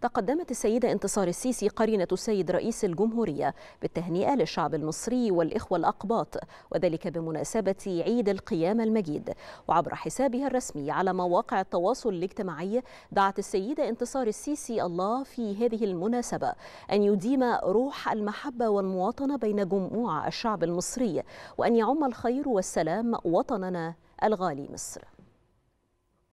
تقدمت السيدة انتصار السيسي قرينة السيد رئيس الجمهورية بالتهنئة للشعب المصري والإخوة الأقباط وذلك بمناسبة عيد القيامة المجيد وعبر حسابها الرسمي على مواقع التواصل الاجتماعي دعت السيدة انتصار السيسي الله في هذه المناسبة أن يديم روح المحبة والمواطنة بين جموع الشعب المصري وأن يعم الخير والسلام وطننا الغالي مصر